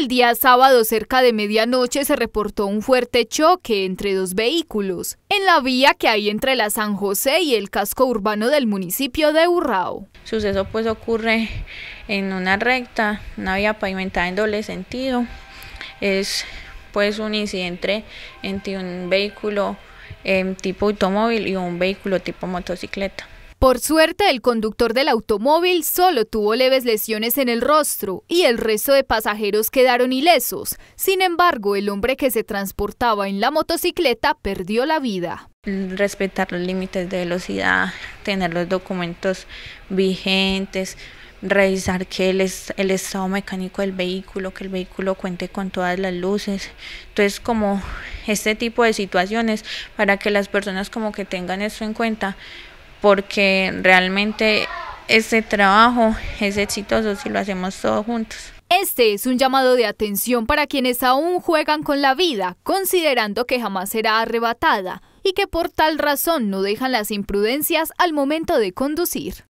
El día sábado cerca de medianoche se reportó un fuerte choque entre dos vehículos en la vía que hay entre la San José y el casco urbano del municipio de Urrao. Suceso pues ocurre en una recta, una vía pavimentada en doble sentido. Es pues un incidente entre un vehículo em, tipo automóvil y un vehículo tipo motocicleta. Por suerte, el conductor del automóvil solo tuvo leves lesiones en el rostro y el resto de pasajeros quedaron ilesos. Sin embargo, el hombre que se transportaba en la motocicleta perdió la vida. Respetar los límites de velocidad, tener los documentos vigentes, revisar que el, estado mecánico del vehículo, que el vehículo cuente con todas las luces. Entonces, como este tipo de situaciones, para que las personas como que tengan eso en cuenta, porque realmente este trabajo es exitoso si lo hacemos todos juntos. Este es un llamado de atención para quienes aún juegan con la vida, considerando que jamás será arrebatada y que por tal razón no dejan las imprudencias al momento de conducir.